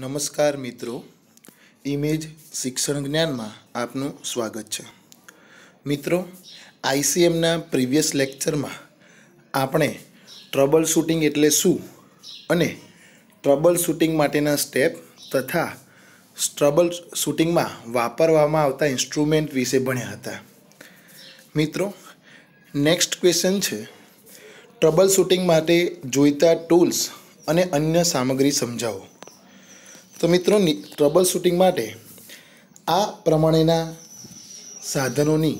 નમસ્કાર મિત્રો ઇમેજ શિક્ષણ જ્ઞાનમાં આપનું સ્વાગત છે મિત્રો આઈસીએમના પ્રિવિયસ લેક્ચરમાં આપણે ટ્રબલ શૂટિંગ એટલે શું અને ટ્રબલ શૂટિંગ માટેના સ્ટેપ તથા ટ્રબલ શૂટિંગમાં વાપરવામાં આવતા ઇન્સ્ટ્રુમેન્ટ વિશે ભણ્યા હતા મિત્રો નેક્સ્ટ ક્વેશ્ચન છે ટ્રબલ શૂટિંગ માટે જોઈતા ટૂલ્સ અને અન્ય સામગ્રી સમજાવો તો મિત્રો ટ્રબલ શૂટિંગ માટે આ પ્રમાણેના સાધનોની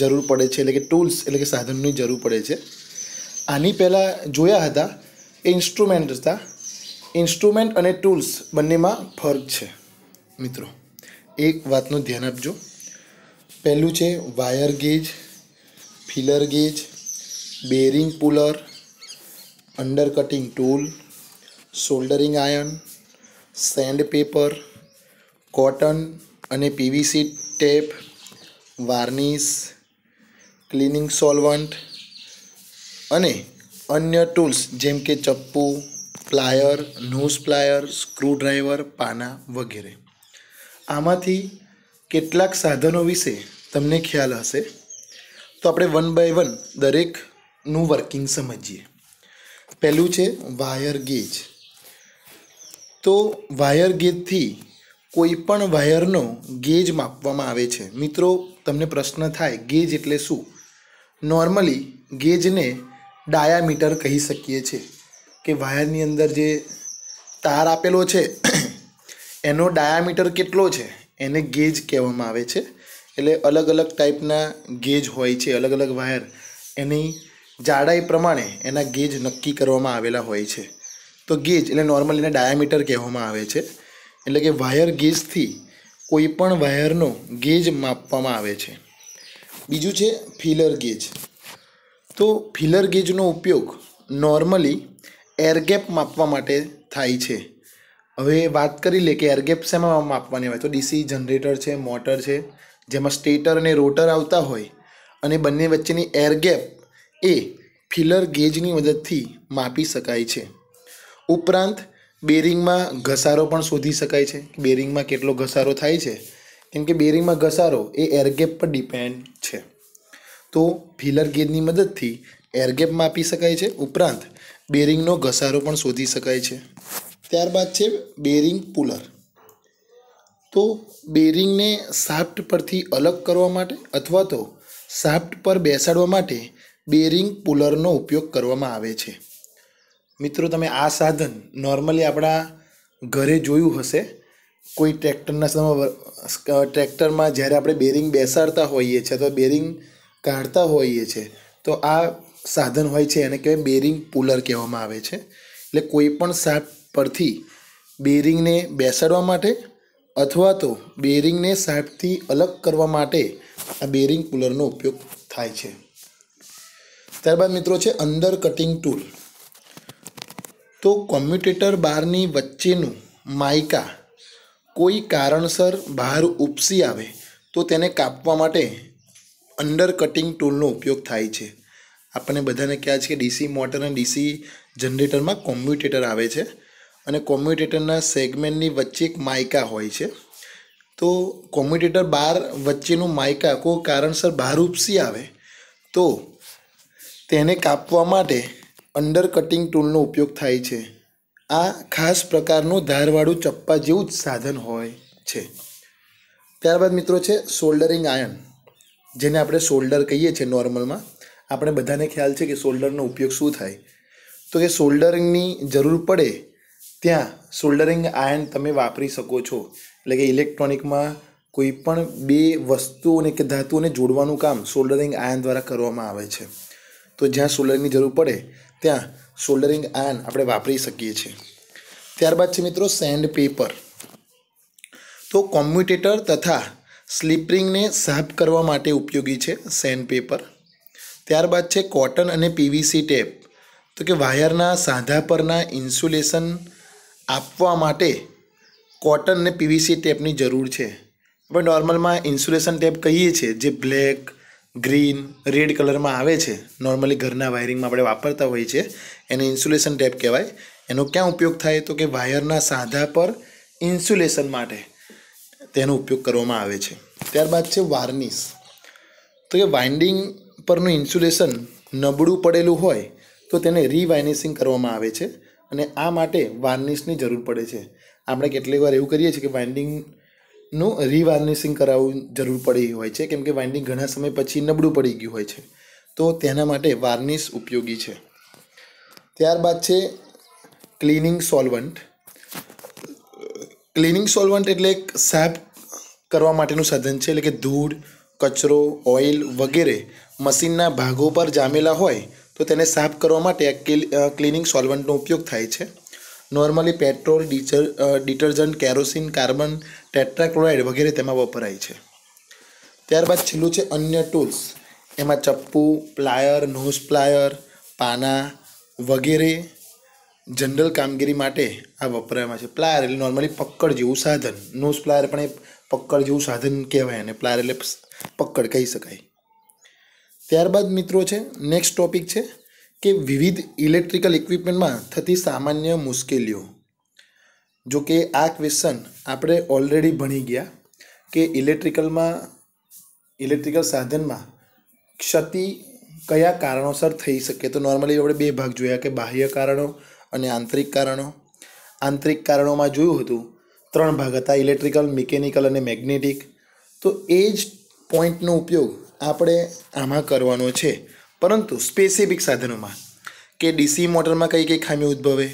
જરૂર પડે છે એટલે કે ટૂલ્સ એટલે કે સાધનોની જરૂર પડે છે આની પહેલાં જોયા હતા ઇન્સ્ટ્રુમેન્ટ હતા ઇન્સ્ટ્રુમેન્ટ અને ટૂલ્સ બંનેમાં ફર્ક છે મિત્રો એક વાતનું ધ્યાન આપજો પહેલું છે wire gauge feeler gauge bearing puller under cutting tool soldering iron sandpaper cotton અને PVC tape varnish cleaning solvent અને અન્ય ટૂલ્સ જેમ કે ચપ્પુ પ્લાયર નોઝ પ્લાયર સ્ક્રૂડ્રાઈવર પાના વગેરે આમાંથી કેટલાક સાધનો વિશે તમને ખ્યાલ હશે તો આપણે વન બાય વન દરેકનું વર્કિંગ સમજીએ પહેલું છે વાયર ગેજ તો વાયર ગેજથી કોઈપણ વાયરનો ગેજ માપવામાં આવે છે મિત્રો તમને પ્રશ્ન થાય ગેજ એટલે શું નોર્મલી ગેજને ડાયામીટર કહી શકીએ છીએ કે વાયરની અંદર જે તાર આપેલો છે એનો ડાયામીટર કેટલો છે એને ગેજ કહેવામાં આવે છે એટલે અલગ અલગ ટાઈપના ગેજ હોય છે અલગ અલગ વાયર એની જાડાઈ પ્રમાણે એના ગેજ નક્કી કરવામાં આવેલા હોય છે તો ગેજ એટલે નોર્મલ એને ડાયામીટર કહેવામાં આવે છે એટલે કે વાયર ગેજથી કોઈપણ વાયરનો ગેજ માપવામાં આવે છે બીજું છે ફિલર ગેજ તો ફિલર ગેજનો ઉપયોગ નોર્મલી એરગેપ માપવા માટે થાય છે હવે વાત કરી લે કે એરગેપ શેમાં માપવાની હોય તો ડીસી જનરેટર છે મોટર છે જેમાં સ્ટેટર અને રોટર આવતા હોય અને બંને વચ્ચેની એરગેપ એ ફિલર ગેજની મદદથી માપી શકાય છે ઉપરાંત બેરિંગમાં ઘસારો પણ શોધી શકાય છે બેરિંગમાં કેટલો ઘસારો થાય છે કેમ કે બેરિંગમાં ઘસારો એ એરગેપ પર ડિપેન્ડ છે તો ફીલર ગેજની મદદથી એરગેપ માપી શકાય છે ઉપરાંત બેરિંગનો ઘસારો પણ શોધી શકાય છે ત્યારબાદ છે બેરિંગ પુલર તો બેરિંગને સાફ્ટ પરથી અલગ કરવા માટે અથવા તો સાફ્ટ પર બેસાડવા માટે બેરિંગ પુલરનો ઉપયોગ કરવામાં આવે છે મિત્રો તમે આ સાધન નોર્મલી આપણા ઘરે જોયું હશે કોઈ ટ્રેક્ટરના સમય ટ્રેક્ટરમાં જ્યારે આપણે બેરિંગ બેસાડતા હોઈએ છીએ અથવા બેરિંગ કાઢતા હોઈએ છીએ તો આ સાધન હોય છે એને કહેવાય બેરિંગ પુલર કહેવામાં આવે છે એટલે કોઈ પણ સાપ પરથી બેરિંગને બેસાડવા માટે અથવા તો બેરિંગને સાપથી અલગ કરવા માટે આ બેરિંગ પુલરનો ઉપયોગ થાય છે ત્યારબાદ મિત્રો છે અંદર કટિંગ ટૂલ તો કોમ્યુટેટર બારની વચ્ચેનું માયકા કોઈ કારણસર બહાર ઉપસી આવે તો તેને કાપવા માટે અંડર કટિંગ ટૂલનો ઉપયોગ થાય છે આપણને બધાને ખ્યાલ છે કે ડીસી મોટર અને ડીસી જનરેટરમાં કોમ્યુટેટર આવે છે અને કોમ્યુટેટરના સેગમેન્ટની વચ્ચે એક માયકા હોય છે તો કોમ્યુટેટર બાર વચ્ચેનું માયકા કોઈ કારણસર બહાર ઉપસી આવે તો તેને કાપવા માટે અંડરકટિંગ ટૂલનો ઉપયોગ થાય છે આ ખાસ પ્રકારનું ધારવાળું ચપ્પા જેવું જ સાધન હોય છે ત્યારબાદ મિત્રો છે સોલ્ડરિંગ આયર્ન જેને આપણે સોલ્ડર કહીએ છીએ નોર્મલમાં આપણે બધાને ખ્યાલ છે કે સોલ્ડરનો ઉપયોગ શું થાય તો કે સોલ્ડરિંગની જરૂર પડે ત્યાં સોલ્ડરિંગ આયર્ન તમે વાપરી શકો છો એટલે કે ઇલેક્ટ્રોનિકમાં કોઈ પણ બે વસ્તુઓને કે ધાતુઓને જોડવાનું કામ સોલ્ડરિંગ આયર્ન દ્વારા કરવામાં આવે છે તો જ્યાં સોલ્ડરિંગની જરૂર પડે ત્યાં સોલ્ડરિંગ આયન આપણે વાપરી શકીએ છીએ ત્યારબાદ છે મિત્રો સેન્ડ પેપર તો કોમ્યુટેટર તથા સ્લીપરિંગને સાફ કરવા માટે ઉપયોગી છે સેન્ડ પેપર ત્યારબાદ છે કોટન અને પીવીસી ટેપ તો કે વાયરના સાંધા પરના ઇન્સ્યુલેશન આપવા માટે કોટન અને પીવીસી ટેપની જરૂર છે આપણે નોર્મલમાં ઇન્સ્યુલેશન ટેપ કહીએ છીએ જે બ્લેક ગ્રીન રેડ કલરમાં આવે છે નોર્મલી ઘરના વાયરિંગમાં આપણે વાપરતા હોઈએ છીએ એને ઇન્સ્યુલેશન ટેપ કહેવાય એનો ક્યાં ઉપયોગ થાય તો કે વાયરના સાધા પર ઇન્સ્યુલેશન માટે તેનો ઉપયોગ કરવામાં આવે છે ત્યારબાદ છે વાર્નિશ તો કે વાઇન્ડિંગ પરનું ઇન્સ્યુલેશન નબળું પડેલું હોય તો તેને રીવાર્નિશિંગ કરવામાં આવે છે અને આ માટે વાર્નિશની જરૂર પડે છે આપણે કેટલીક વાર એવું કરીએ છીએ કે વાઇન્ડિંગ નું રીવાર્નિશિંગ કરાવવું જરૂર પડી હોય છે કેમ કે વાઇન્ડિંગ ઘણા સમય પછી નબળું પડી ગયું હોય છે તો તેના માટે વાર્નિશ ઉપયોગી છે ત્યારબાદ છે ક્લિનિંગ સોલવન્ટ ક્લિનિંગ સોલવન્ટ એટલે એક સાફ કરવા માટેનું સાધન છે એટલે કે ધૂળ કચરો ઓઇલ વગેરે મશીનના ભાગો પર જામેલા હોય તો તેને સાફ કરવા માટે ક્લિનિંગ સોલવન્ટનો ઉપયોગ થાય છે નોર્મલી પેટ્રોલ ડીચર ડિટર્જન્ટ કેરોસીન કાર્બન ટેટ્રાક્લોરાઇડ વગેરે તેમાં વપરાય છે ત્યારબાદ છેલ્લું છે અન્ય ટૂલ્સ એમાં ચપ્પુ પ્લાયર નોઝ પ્લાયર પાના વગેરે જનરલ કામગીરી માટે આ વપરાયમાં છે પ્લાયર એટલે નોર્મલી પકડ જેવું સાધન નોઝ પ્લાયર પણ એ પકડ જેવું સાધન કહેવાય અને પ્લાયર એટલે પકડ કહી શકાય ત્યારબાદ મિત્રો છે નેક્સ્ટ ટોપિક છે કે વિવિધ ઇલેક્ટ્રિકલ ઇક્વિપમેન્ટમાં થતી સામાન્ય મુશ્કેલીઓ જો કે આ ક્વેશ્ચન આપણે ઓલરેડી ભણી ગયા કે ઇલેક્ટ્રિકલમાં ઇલેક્ટ્રિકલ સાધનમાં ક્ષતિ કયા કારણોસર થઈ શકે તો નોર્મલી આપણે બે ભાગ જોયા કે બાહ્ય કારણો અને આંતરિક કારણો આંતરિક કારણોમાં જોયું હતું ત્રણ ભાગ હતા ઇલેક્ટ્રિકલ મિકેનિકલ અને મેગ્નેટિક તો એ જ પોઈન્ટનો ઉપયોગ આપણે આમાં કરવાનો છે પરંતુ સ્પેસિફિક સાધનોમાં કે ડીસી મોટરમાં કઈ કઈ ખામી ઉદ્ભવે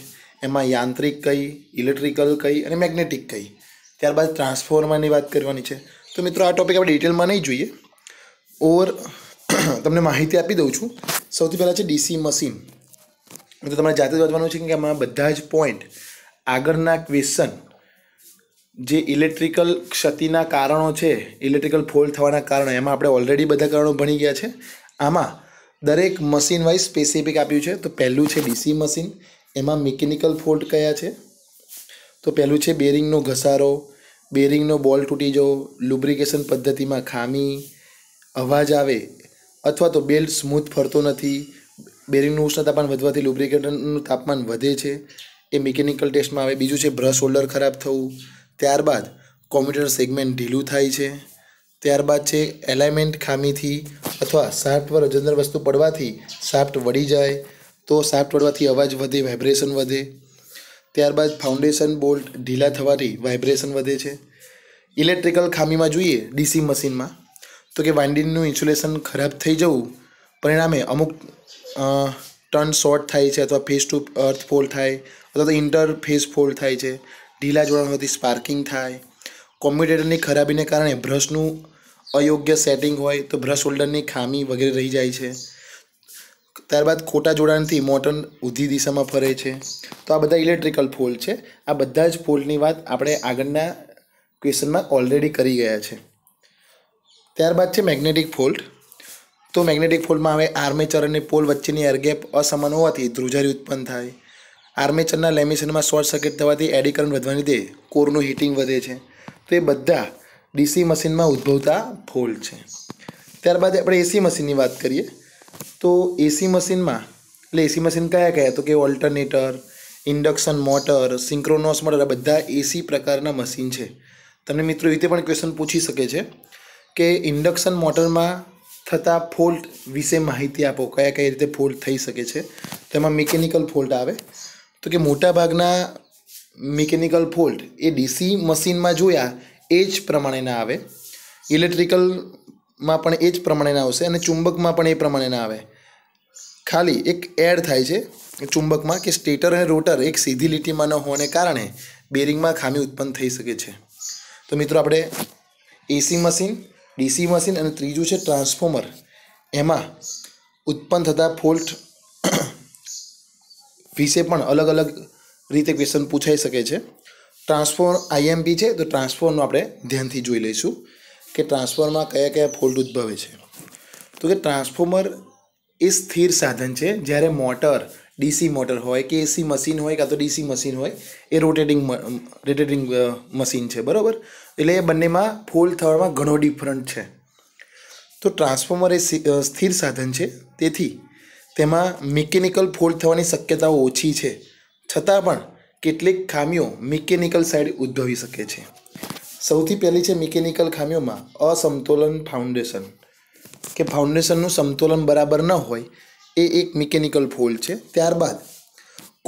એમાં યાંત્રિક કઈ ઇલેક્ટ્રિકલ કઈ અને મેગ્નેટિક કઈ ત્યારબાદ ટ્રાન્સફોર્મરની વાત કરવાની છે તો મિત્રો આ ટોપિક આપણે ડિટેલમાં નહીં જોઈએ ઓવર તમને માહિતી આપી દઉં છું સૌથી પહેલાં છે ડીસી મશીન તો તમારે જાતે જ વાંચવાનું છે કે આમાં બધા જ પોઈન્ટ આગળના ક્વેશ્ચન જે ઇલેક્ટ્રિકલ ક્ષતિના કારણો છે ઇલેક્ટ્રિકલ ફોલ્ટ થવાના કારણો એમાં આપણે ઓલરેડી બધા કારણો ભણી ગયા છે આમાં દરેક મશીન વાઇઝ સ્પેસિફિક આપ્યું છે તો પહેલું છે ડીસી મશીન એમાં મિકેનિકલ ફોલ્ટ કયા છે તો પહેલું છે બેરિંગનો ઘસારો બેરિંગનો બોલ તૂટી જવો લુબ્રિકેશન પદ્ધતિમાં ખામી અવાજ આવે અથવા તો બેલ્ટ સ્મૂથ ફરતો નથી બેરિંગનું ઉષ્ણ તાપમાન વધવાથી લુબ્રિકેટરનું તાપમાન વધે છે એ મિકેનિકલ ટેસ્ટમાં આવે બીજું છે બ્રશ હોલ્ડર ખરાબ થવું ત્યારબાદ કોમ્પ્યુટર સેગમેન્ટ ઢીલું થાય છે ત્યારબાદ છે એલાઇમેન્ટ ખામીથી અથવા સાફ્ટ પર અજંદર વસ્તુ પડવાથી સાફ્ટ વળી જાય તો સાફ્ટ પડવાથી અવાજ વધે વાઇબ્રેશન વધે ત્યારબાદ ફાઉન્ડેશન બોલ્ટ ઢીલા થવાથી વાઇબ્રેશન વધે છે ઇલેક્ટ્રિકલ ખામીમાં જોઈએ ડીસી મશીનમાં તો કે વાઇન્ડિંગનું ઇન્સ્યુલેશન ખરાબ થઈ જવું પરિણામે અમુક ટર્ન શોર્ટ થાય છે અથવા ફેસ ટુ અર્થ ફોલ થાય અથવા તો ઇન્ટર ફેસ ફોલ થાય છે ઢીલા જોડાણ જોડાણોથી સ્પાર્કિંગ થાય કોમ્પ્યુટેટરની ખરાબીને કારણે બ્રશનું અયોગ્ય સેટિંગ હોય તો બ્રશ હોલ્ડરની ખામી વગેરે રહી જાય છે ત્યારબાદ ખોટા જોડાણથી મોટર ઊંધી દિશામાં ફરે છે તો આ બધા ઇલેક્ટ્રિકલ ફોલ્ટ છે આ બધા જ ફોલ્ટની વાત આપણે આગળના ક્વેશ્ચનમાં ઓલરેડી કરી ગયા છે ત્યારબાદ છે મેગ્નેટિક ફોલ્ટ તો મેગ્નેટિક ફોલ્ટમાં હવે આર્મેચર અને પોલ વચ્ચેની એરગેપ અસમાન હોવાથી ધ્રુજારી ઉત્પન્ન થાય આર્મેચરના લેમિશનમાં શોર્ટ સર્કિટ થવાથી એડી કરંટ વધવાની લીધે કોરનું હીટિંગ વધે છે તો એ બધા ડીસી મશીનમાં ઉદ્ભવતા ફોલ્ટ છે ત્યારબાદ આપણે એસી મશીનની વાત કરીએ તો એસી મશીનમાં એટલે એસી મશીન કયા કયા તો કે alternator induction motor synchronous motor આ બધા એસી પ્રકારના મશીન છે તમને મિત્રો રીતે પણ ક્વેશ્ચન પૂછી શકે છે કે ઇન્ડક્શન મોટરમાં થતા ફોલ્ટ વિશે માહિતી આપો કયા કઈ રીતે ફોલ્ટ થઈ શકે છે તેમાં મિકેનિકલ ફોલ્ટ આવે તો કે મોટાભાગના મિકેનિકલ ફોલ્ટ એ ડીસી મશીનમાં જોયા એ જ પ્રમાણેના આવે ઇલેક્ટ્રિકલમાં પણ એ જ પ્રમાણેના આવશે અને ચુંબકમાં પણ એ પ્રમાણેના આવે ખાલી એક એડ થાય છે ચુંબકમાં કે સ્ટેટર અને રોટર એક સીધી લીટીમાં ન હોવાને કારણે બેરિંગમાં ખામી ઉત્પન્ન થઈ શકે છે તો મિત્રો આપણે એસી મશીન ડીસી મશીન અને ત્રીજું છે ટ્રાન્સફોર્મર એમાં ઉત્પન્ન થતા ફોલ્ટ વિશે પણ અલગ અલગ રીતે ક્વેશ્ચન પૂછાઈ શકે છે ટ્રાન્સફોર્મ આઈએમપી છે તો ટ્રાન્સફોર્મનું આપણે ધ્યાનથી જોઈ લઈશું કે ટ્રાન્સફોર્મમાં કયા કયા ફોલ્ટ ઉદ્ભવે છે તો કે ટ્રાન્સફોર્મર એ સ્થિર સાધન છે જ્યારે મોટર ડીસી મોટર હોય કે એસી મશીન હોય કાં તો ડીસી મશીન હોય એ રોટેટિંગ રોટેટિંગ મશીન છે બરાબર એટલે એ બંનેમાં ફોલ્ટ થવામાં ઘણો ડિફરન્ટ છે તો ટ્રાન્સફોર્મર એ સ્થિર સાધન છે તેથી તેમાં મિકેનિકલ ફોલ્ટ થવાની શક્યતાઓ ઓછી છે છતાં પણ કેટલીક ખામીઓ મિકેનિકલ સાઈડ ઉદ્ભવી શકે છે સૌથી પહેલી છે મિકેનિકલ ખામીઓમાં અસમતોલન ફાઉન્ડેશન કે ફાઉન્ડેશનનું સમતોલન બરાબર ન હોય એ એક મિકેનિકલ ફોલ્ટ છે ત્યારબાદ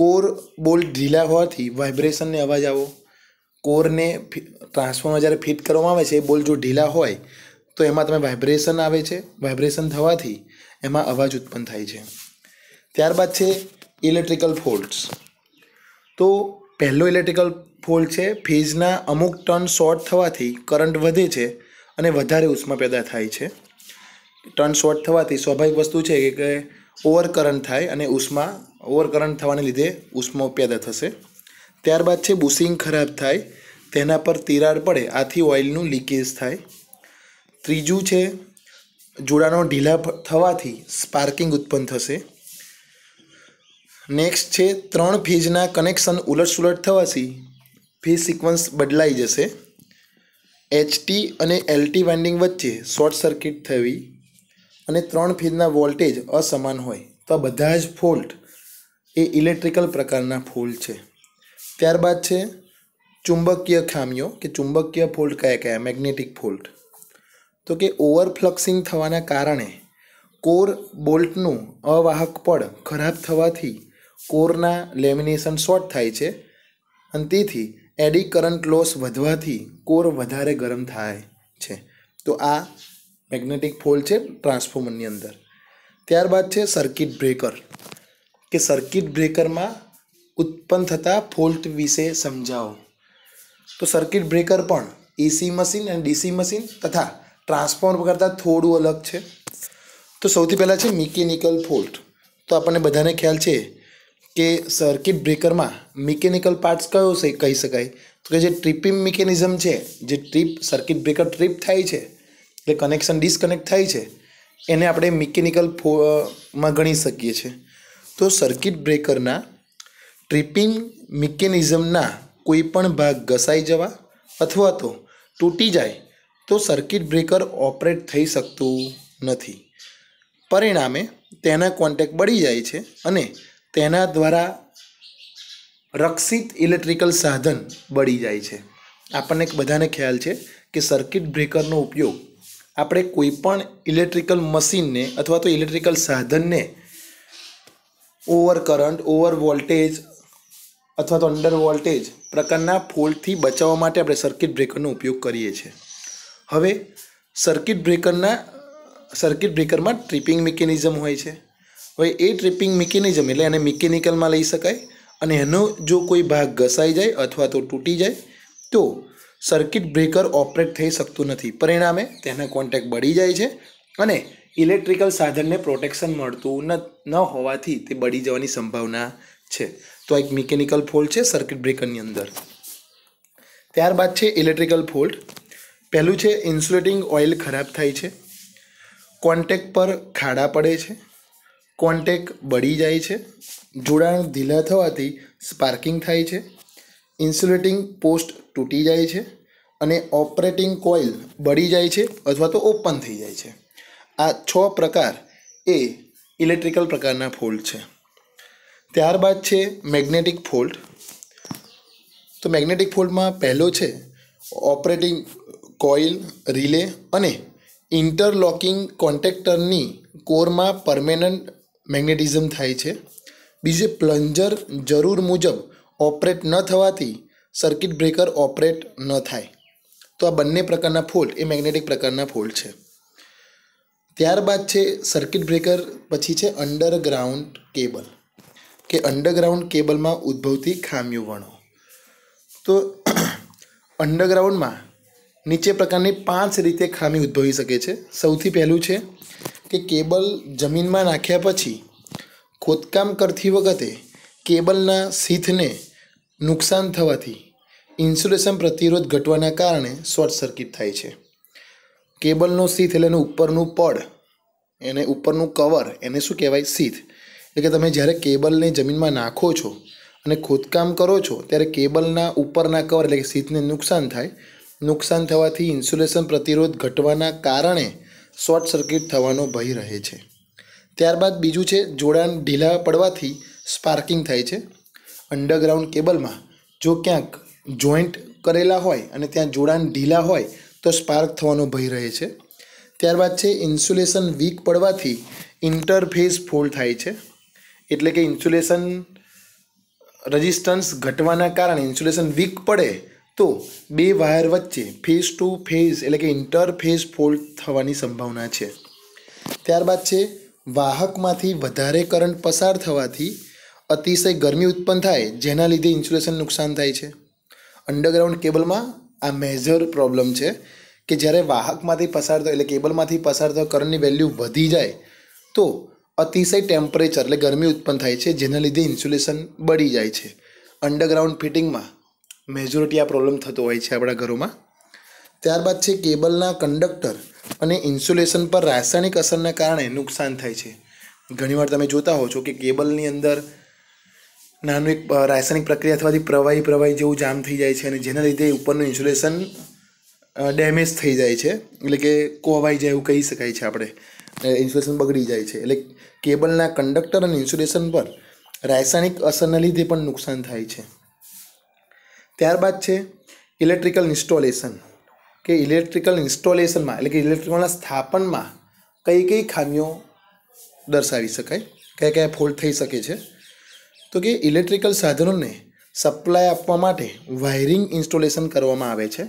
કોર બોલ્ટ ઢીલા હોવાથી વાઇબ્રેશનને અવાજ આવો કોરને ટ્રાન્સફોર્મર જ્યારે ફિટ કરવામાં આવે છે એ બોલ્ટ જો ઢીલા હોય તો એમાં તમે વાઇબ્રેશન આવે છે વાઇબ્રેશન થવાથી એમાં અવાજ ઉત્પન્ન થાય છે ત્યારબાદ છે ઇલેક્ટ્રિકલ ફોલ્ટ્સ તો પહેલો ઇલેક્ટ્રિકલ ફોલ્ટ છે ફેઝના અમુક ટર્ન શોર્ટ થવાથી કરંટ વધે છે અને વધારે ઉષ્મા પેદા થાય છે ટર્ન શોર્ટ થવાથી સ્વાભાવિક વસ્તુ છે કે ઓવર કરંટ થાય અને ઉષ્મા ઓવર કરંટ થવાને લીધે ઉષ્મા પેદા થશે ત્યારબાદ છે બુશિંગ ખરાબ થાય તેના પર તિરાડ પડે આથી ઓઇલનું લીકેજ થાય ત્રીજું છે જોડાણો ઢીલા થવાથી સ્પાર્કિંગ ઉત્પન્ન થશે નેક્સ્ટ છે ત્રણ ફેઝના કનેક્શન ઉલટસુલટ થવાથી ફેઝ સિક્વન્સ બદલાઈ જશે એચટી અને એલટી વાઇન્ડિંગ વચ્ચે શોર્ટ સર્કિટ થવી અને ત્રણ ફેઝના વોલ્ટેજ અસમાન હોય તો બધા જ ફોલ્ટ એ ઇલેક્ટ્રિકલ પ્રકારના ફોલ્ટ છે ત્યારબાદ છે ચુંબકીય ખામીઓ કે ચુંબકીય ફોલ્ટ કયા કયા મેગ્નેટિક ફોલ્ટ તો કે ઓવરફ્લક્સિંગ થવાના કારણે કોર બોલ્ટનું અવાહક પડ ખરાબ થવાથી કોરના લેમિનેશન શોર્ટ થાય છે અને તેથી એડી કરંટ લોસ વધવાથી કોર વધારે ગરમ થાય છે તો આ મેગ્નેટિક ફોલ્ડ છે ટ્રાન્સફોર્મરની અંદર ત્યારબાદ છે સર્કિટ બ્રેકર કે સર્કિટ બ્રેકરમાં ઉત્પન્ન થતા ફોલ્ટ વિશે સમજાવો તો સર્કિટ બ્રેકર પણ એસી e મશીન અને ડીસી મશીન તથા ટ્રાન્સફોર્મર કરતાં થોડું અલગ છે તો સૌથી પહેલાં છે મિકેનિકલ ફોલ્ટ તો આપણને બધાને ખ્યાલ છે કે સર્કિટ બ્રેકરમાં મિકેનિકલ પાર્ટ્સ કયો છે કહી શકાય તો કે જે ટ્રીપિંગ મિકેનિઝમ છે જે ટ્રીપ સર્કિટ બ્રેકર ટ્રીપ થાય છે એટલે કનેક્શન ડિસકનેક્ટ થાય છે એને આપણે મિકેનિકલ માં ગણી શકીએ છીએ તો સર્કિટ બ્રેકરના ટ્રીપિંગ મિકેનિઝમના કોઈપણ ભાગ ઘસાઈ જવા અથવા તો તૂટી જાય તો સર્કિટ બ્રેકર ઓપરેટ થઈ શકતું નથી પરિણામે તેના કોન્ટેક બળી જાય છે અને તેના દ્વારા રક્ષિત ઇલેક્ટ્રિકલ સાધન બળી જાય છે આપણને બધાને ખ્યાલ છે કે સર્કિટ બ્રેકરનો ઉપયોગ આપણે કોઈપણ ઇલેક્ટ્રિકલ મશીનને અથવા તો ઇલેક્ટ્રિકલ સાધનને ઓવર કરંટ ઓવર વોલ્ટેજ અથવા તો અંડર વોલ્ટેજ પ્રકારના ફોલ્ટથી બચાવવા માટે આપણે સર્કિટ બ્રેકરનો ઉપયોગ કરીએ છીએ હવે સર્કિટ બ્રેકરના સર્કિટ બ્રેકરમાં ટ્રિપિંગ મિકેનિઝમ હોય છે હવે એ ટ્રિપિંગ મિકેનિઝમ એટલે એને મિકેનિકલમાં લઈ શકાય અને એનો જો કોઈ ભાગ ઘસાઈ જાય અથવા તો તૂટી જાય તો સર્કિટ બ્રેકર ઓપરેટ થઈ શકતું નથી પરિણામે તેના કોન્ટેક બળી જાય છે અને ઇલેક્ટ્રિકલ સાધનને પ્રોટેક્શન મળતું ન હોવાથી તે બળી જવાની સંભાવના છે તો એક મિકેનિકલ ફોલ્ટ છે સર્કિટ બ્રેકરની અંદર ત્યારબાદ છે ઇલેક્ટ્રિકલ ફોલ્ટ પહેલું છે ઇન્સ્યુલેટિંગ ઓઇલ ખરાબ થાય છે કોન્ટેક પર ખાડા પડે છે કોન્ટેક બળી જાય છે જોડાણ ઢીલા થવાથી સ્પાર્કિંગ થાય છે ઇન્સ્યુલેટિંગ પોસ્ટ તૂટી જાય છે અને ઓપરેટિંગ કોઇલ બળી જાય છે અથવા તો ઓપન થઈ જાય છે આ છ પ્રકાર એ ઇલેક્ટ્રિકલ પ્રકારના ફોલ્ટ છે ત્યારબાદ છે મેગ્નેટિક ફોલ્ટ તો મેગ્નેટિક ફોલ્ટમાં પહેલો છે ઓપરેટિંગ કોઇલ રિલે અને ઇન્ટરલોકિંગ કોન્ટેક્ટરની કોરમાં પરમેનન્ટ મેગ્નેટિઝમ થાય છે બીજું પ્લન્જર જરૂર મુજબ ઓપરેટ ન થવાથી સર્કિટ બ્રેકર ઓપરેટ ન થાય તો આ બંને પ્રકારના ફોલ્ટ એ મેગ્નેટિક પ્રકારના ફોલ્ટ છે ત્યારબાદ છે સર્કિટ બ્રેકર પછી છે અંડરગ્રાઉન્ડ કેબલ કે અંડરગ્રાઉન્ડ કેબલમાં ઉદ્ભવતી ખામીઓ વણો તો અંડરગ્રાઉન્ડમાં નીચે પ્રકારની પાંચ રીતે ખામી ઉદ્ભવી શકે છે સૌથી પહેલું છે કે કેબલ જમીનમાં નાખ્યા પછી ખોદકામ કરતી વખતે કેબલના સીથને નુકસાન થવાથી ઇન્સ્યુલેશન પ્રતિરોધ ઘટવાના કારણે શોર્ટ સર્કિટ થાય છે કેબલનો સીથ એટલે એનું ઉપરનું પડ એને ઉપરનું કવર એને શું કહેવાય સીથ એટલે કે તમે જ્યારે કેબલને જમીનમાં નાખો છો અને ખોદકામ કરો છો ત્યારે કેબલના ઉપરના કવર એટલે કે સીથને નુકસાન થાય નુકસાન થવાથી ઇન્સ્યુલેશન પ્રતિરોધ ઘટવાના કારણે શોર્ટ સર્કિટ થવાનો ભય રહે છે ત્યારબાદ બીજું છે જોડાણ ઢીલા પડવાથી સ્પાર્કિંગ થાય છે અંડરગ્રાઉન્ડ કેબલમાં જો ક્યાંક જોઈન્ટ કરેલા હોય અને ત્યાં જોડાણ ઢીલા હોય તો સ્પાર્ક થવાનો ભય રહે છે ત્યારબાદ છે ઇન્સ્યુલેશન વીક પડવાથી ઇન્ટરફેસ ફોલ થાય છે એટલે કે ઇન્સ્યુલેશન રજિસ્ટન્સ ઘટવાના કારણે ઇન્સ્યુલેશન વીક પડે તો બે વાયર વચ્ચે ફેઝ ટુ ફેઝ એટલે કે ઇન્ટરફેઝ ફોલ્ટ થવાની સંભાવના છે ત્યારબાદ છે વાહકમાંથી વધારે કરંટ પસાર થવાથી અતિશય ગરમી ઉત્પન્ન થાય જેના લીધે ઇન્સ્યુલેશન નુકસાન થાય છે અંડરગ્રાઉન્ડ કેબલમાં આ મેજર પ્રોબ્લેમ છે કે જ્યારે વાહકમાંથી પસાર થયો એટલે કેબલમાંથી પસાર થયો કરંટની વેલ્યુ વધી જાય તો અતિશય ટેમ્પરેચર એટલે ગરમી ઉત્પન્ન થાય છે જેના લીધે ઇન્સ્યુલેશન બળી જાય છે અંડરગ્રાઉન્ડ ફિટિંગમાં મેજોરિટી આ પ્રોબ્લેમ થતો હોય છે આપણા ઘરોમાં ત્યારબાદ છે કેબલના કંડક્ટર અને ઇન્સ્યુલેશન પર રાસાયણિક અસરના કારણે નુકસાન થાય છે ઘણીવાર તમે જોતા હો છો કે કેબલની અંદર નાનું એક રાસાયણિક પ્રક્રિયા થવાથી પ્રવાહી પ્રવાહી જેવું જામ થઈ જાય છે અને જેના લીધે ઉપરનું ઇન્સ્યુલેશન ડેમેજ થઈ જાય છે એટલે કે કોવાઈ જાય એવું કહી શકાય છે આપણે ઇન્સ્યુલેશન બગડી જાય છે એટલે કેબલના કંડક્ટર અને ઇન્સ્યુલેશન પર રાસાયણિક અસરના લીધે પણ નુકસાન થાય છે ત્યારબાદ છે ઇલેક્ટ્રિકલ ઇન્સ્ટોલેશન કે ઇલેક્ટ્રિકલ ઇન્સ્ટોલેશનમાં એટલે કે ઇલેક્ટ્રિકલના સ્થાપનમાં કઈ કઈ ખામીઓ દર્શાવી શકાય કયા કયા ફોલ્ટ થઈ શકે છે તો કે ઇલેક્ટ્રિકલ સાધનોને સપ્લાય આપવા માટે વાયરિંગ ઇન્સ્ટોલેશન કરવામાં આવે છે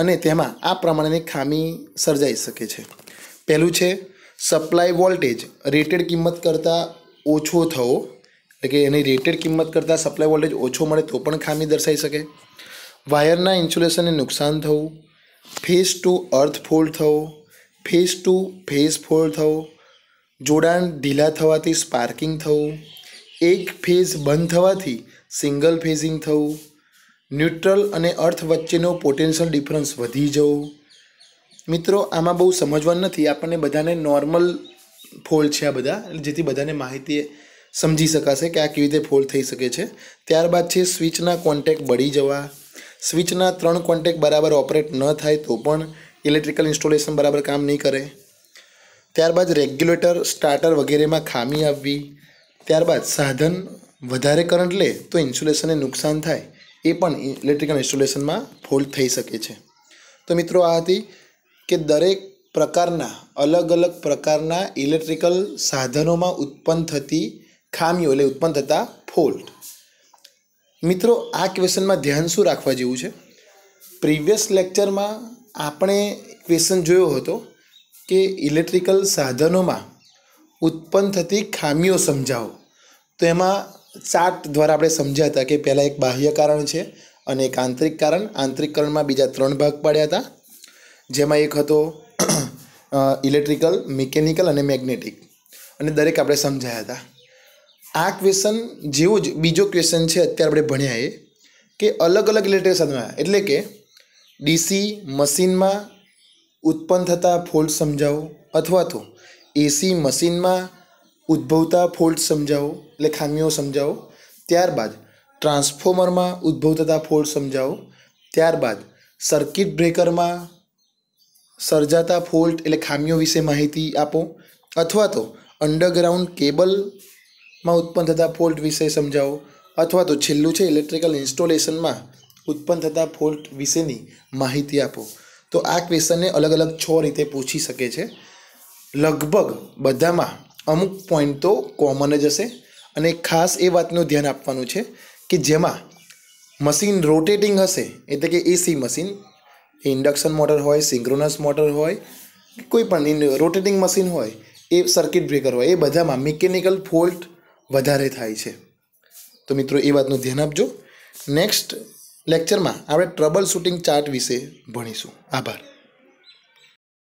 અને તેમાં આ પ્રમાણેની ખામી સર્જાઈ શકે છે પહેલું છે સપ્લાય વોલ્ટેજ રેટેડ કિંમત કરતાં ઓછો થવો એટલે કે એની રેટેડ કિંમત કરતાં સપ્લાય વોલ્ટેજ ઓછો મળે તો પણ ખામી દર્શાવી શકે વાયરના ઇન્સ્યુલેશનને નુકસાન થવું ફેઝ ટુ અર્થ ફોલ્ડ થવો ફેઝ ટુ ફેઝ ફોલ્ડ થવો જોડાણ ઢીલા થવાથી સ્પાર્કિંગ થવું એક ફેઝ બંધ થવાથી સિંગલ ફેઝિંગ થવું ન્યુટ્રલ અને અર્થ વચ્ચેનો પોટેન્શિયલ ડિફરન્સ વધી જવો મિત્રો આમાં બહુ સમજવાનું નથી આપણને બધાને નોર્મલ ફોલ્ડ છે આ બધા જેથી બધાને માહિતી સમજી શકાશે કે આ કેવી રીતે ફોલ્ડ થઈ શકે છે ત્યારબાદ છે સ્વિચના કોન્ટેક બળી જવા સ્વિચના ત્રણ કોન્ટેક બરાબર ઓપરેટ ન થાય તો પણ ઇલેક્ટ્રિકલ ઇન્સ્ટોલેશન બરાબર કામ નહીં કરે ત્યારબાદ રેગ્યુલેટર સ્ટાર્ટર વગેરેમાં ખામી આવવી ત્યારબાદ સાધન વધારે કરંટ લે તો ઇન્સ્યુલેશનને નુકસાન થાય એ પણ ઇલેક્ટ્રિકલ ઇન્સ્ટોલેશનમાં ફોલ્ટ થઈ શકે છે તો મિત્રો આ હતી કે દરેક પ્રકારના અલગ અલગ પ્રકારના ઇલેક્ટ્રિકલ સાધનોમાં ઉત્પન્ન થતી ખામીઓ એટલે ઉત્પન્ન થતા ફોલ્ટ મિત્રો આ ક્વેશ્ચનમાં ધ્યાન શું રાખવા જેવું છે પ્રીવિયસ લેક્ચરમાં આપણે ક્વેશ્ચન જોયો હતો કે ઇલેક્ટ્રિકલ સાધનોમાં ઉત્પન્ન થતી ખામીઓ સમજાવો તો એમાં ચાર્ટ દ્વારા આપણે સમજ્યા હતા કે પહેલાં એક બાહ્ય કારણ છે અને એક આંતરિક કારણ આંતરિક કારણમાં બીજા ત્રણ ભાગ પાડ્યા હતા જેમાં એક હતો ઇલેક્ટ્રિકલ મિકેનિકલ અને મેગ્નેટિક અને દરેક આપણે સમજાયા હતા આ ક્વેશ્ચન જેવો જ બીજો ક્વેશ્ચન છે અત્યારે આપણે ભણ્યા એ કે અલગ અલગ ઇલેક્ટ્રિકસનમાં એટલે કે ડીસી મશીનમાં ઉત્પન્ન થતા ફોલ્ટ સમજાવો અથવા તો એસી મશીનમાં ઉદ્ભવતા ફોલ્ટ સમજાવો એટલે ખામીઓ સમજાવો ત્યારબાદ ટ્રાન્સફોર્મરમાં ઉદ્ભવ થતા ફોલ્ટ સમજાવો ત્યારબાદ સર્કિટ બ્રેકરમાં સર્જાતા ફોલ્ટ એટલે ખામીઓ વિશે માહિતી આપો અથવા તો અંડરગ્રાઉન્ડ કેબલ માં ઉત્પન્ન થતા ફોલ્ટ વિશે સમજાવો અથવા તો છેલ્લું છે ઇલેક્ટ્રિકલ ઇન્સ્ટોલેશનમાં ઉત્પન્ન થતા ફોલ્ટ વિશેની માહિતી આપો તો આ ક્વેશ્ચનને અલગ અલગ છ રીતે પૂછી શકે છે લગભગ બધામાં અમુક પોઈન્ટ તો કોમન જ હશે અને ખાસ એ વાતનું ધ્યાન આપવાનું છે કે જેમાં મશીન રોટેટિંગ હશે એટલે કે એસી મશીન ઇન્ડક્શન મોટર હોય સિંક્રોનસ મોટર હોય કોઈ પણ રોટેટિંગ મશીન હોય એ સર્કિટ બ્રેકર હોય એ બધામાં મિકેનિકલ ફોલ્ટ વધારે થાય છે તો મિત્રો એ વાતનું ધ્યાન આપજો નેક્સ્ટ લેક્ચરમાં આપણે ટ્રબલ શૂટિંગ ચાર્ટ વિશે ભણીશું આભાર